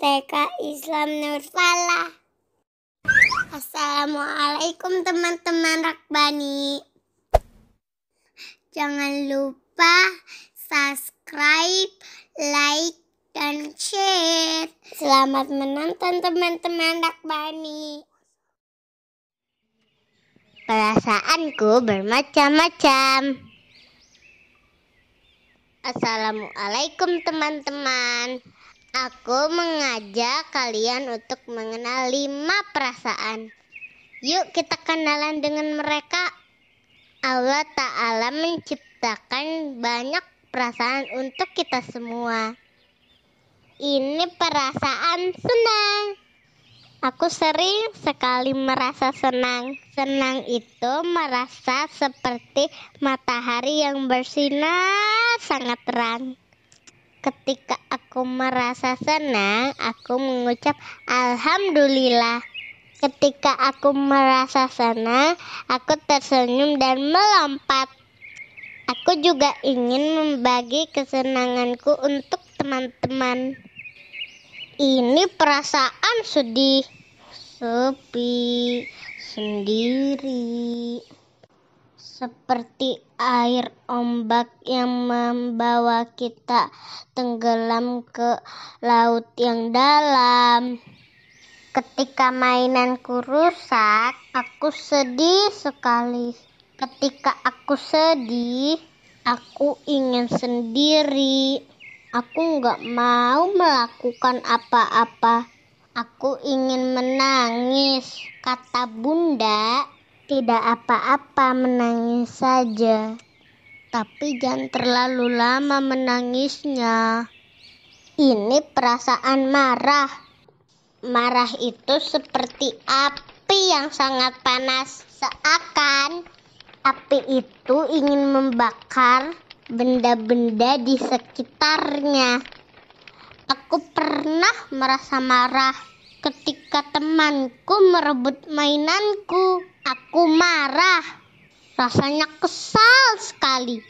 TK Islam Nur Falah. Assalamualaikum teman-teman Rakbani. Jangan lupa subscribe, like, dan share. Selamat menonton teman-teman Rakbani. Perasaanku bermacam-macam. Assalamualaikum teman-teman. Aku mengajak kalian untuk mengenal lima perasaan. Yuk kita kenalan dengan mereka. Allah Ta'ala menciptakan banyak perasaan untuk kita semua. Ini perasaan senang. Aku sering sekali merasa senang. Senang itu merasa seperti matahari yang bersinar sangat terang. Ketika aku merasa senang, aku mengucap alhamdulillah. Ketika aku merasa senang, aku tersenyum dan melompat. Aku juga ingin membagi kesenanganku untuk teman-teman. Ini perasaan sedih, sepi, sendiri seperti air ombak yang membawa kita tenggelam ke laut yang dalam. Ketika mainanku rusak, aku sedih sekali. Ketika aku sedih, aku ingin sendiri. Aku nggak mau melakukan apa-apa. Aku ingin menangis, kata Bunda tidak apa-apa menangis saja, tapi jangan terlalu lama menangisnya. Ini perasaan marah. Marah itu seperti api yang sangat panas, seakan api itu ingin membakar benda-benda di sekitarnya. Aku pernah merasa marah ketika temanku merebut mainanku. Aku Rasanya kesal sekali.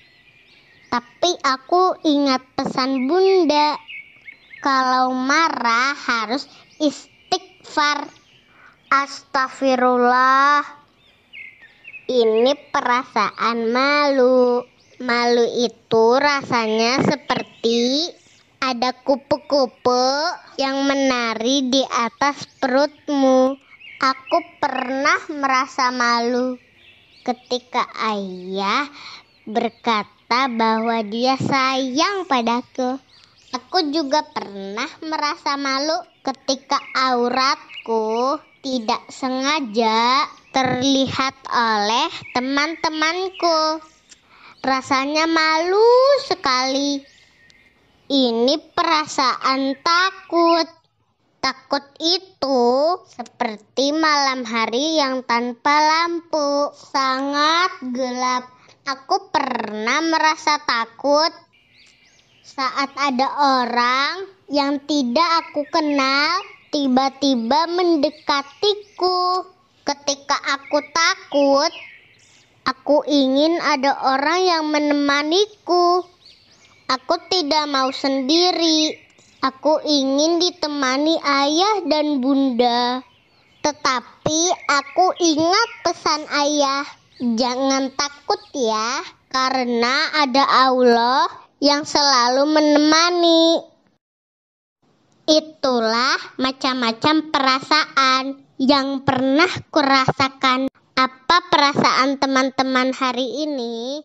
Tapi aku ingat pesan Bunda. Kalau marah harus istighfar. Astagfirullah. Ini perasaan malu. Malu itu rasanya seperti ada kupu-kupu yang menari di atas perutmu. Aku pernah merasa malu ketika ayah berkata bahwa dia sayang padaku. Aku juga pernah merasa malu ketika auratku tidak sengaja terlihat oleh teman-temanku. Rasanya malu sekali. Ini perasaan takut. Takut itu seperti malam hari yang tanpa lampu, sangat gelap. Aku pernah merasa takut saat ada orang yang tidak aku kenal tiba-tiba mendekatiku. Ketika aku takut, aku ingin ada orang yang menemaniku. Aku tidak mau sendiri. Aku ingin ditemani ayah dan bunda. Tetapi aku ingat pesan ayah, jangan takut ya, karena ada Allah yang selalu menemani. Itulah macam-macam perasaan yang pernah kurasakan. Apa perasaan teman-teman hari ini?